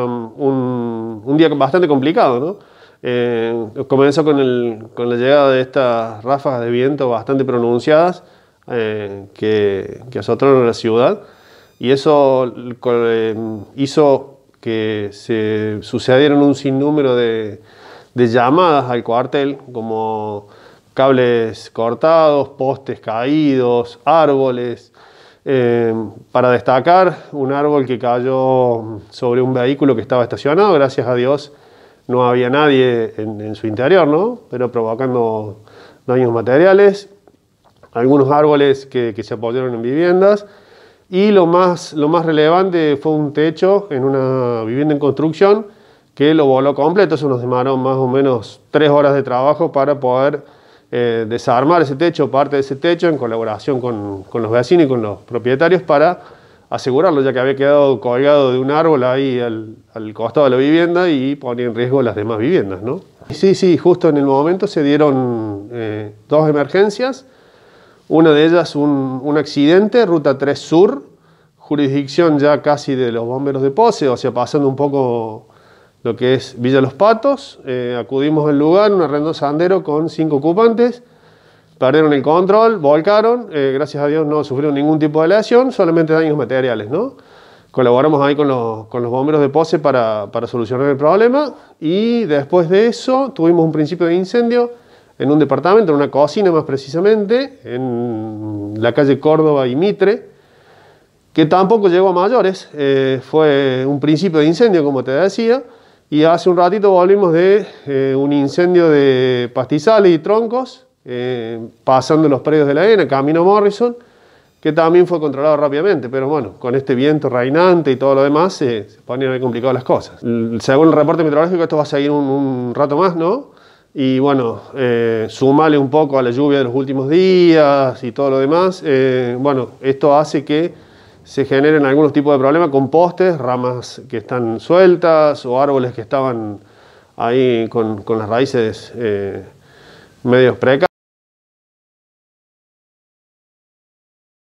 Um, un, día bastante complicado, ¿no? Eh, comenzó con, la llegada de estas ráfagas de viento bastante pronunciadas eh, que, azotaron la ciudad y eso eh, hizo que se sucedieran un sinnúmero de llamadas al cuartel como cables cortados, postes caídos, árboles, Em, para destacar, un árbol que cayó sobre un vehículo que estaba estacionado, gracias a Dios no había nadie en, su interior, ¿no? pero provocando daños materiales, algunos árboles que, se apoyaron en viviendas y lo más, lo más relevante fue un techo en una vivienda en construcción que lo voló completo, eso nos demoró más o menos tres horas de trabajo para poder eh, desarmar ese techo, parte de ese techo, en colaboración con, los vecinos y con los propietarios para asegurarlo, ya que había quedado colgado de un árbol ahí al, costado de la vivienda y ponía en riesgo las demás viviendas. ¿no? Sí, sí, justo en el momento se dieron eh, dos emergencias, una de ellas un, un accidente, Ruta 3 Sur, jurisdicción ya casi de los bomberos de Pose, o sea, pasando un poco lo que es Villa Los Patos. Eh, acudimos al lugar, un arrendo sandero con cinco ocupantes. Perdieron el control, volcaron. Eh, gracias a Dios no sufrieron ningún tipo de lesión, solamente daños materiales. ¿no? Colaboramos ahí con los, bomberos de Pose para, solucionar el problema. Y después de eso tuvimos un principio de incendio en un departamento, en una cocina más precisamente, en la calle Córdoba y Mitre que tampoco llegó a mayores, eh, fue un principio de incendio, como te decía, y hace un ratito volvimos de eh, un incendio de pastizales y troncos, eh, pasando los predios de la ENA, Camino Morrison, que también fue controlado rápidamente, pero bueno, con este viento reinante y todo lo demás eh, se ponen complicadas las cosas. Según el reporte meteorológico, esto va a seguir un, un rato más, ¿no? Y bueno, sumale un poco a la lluvia de los últimos días y todo lo demás. bueno, esto hace que se generen algunos tipos de problemas con postes, ramas que están sueltas o árboles que estaban ahí con, las raíces eh, medios precarias.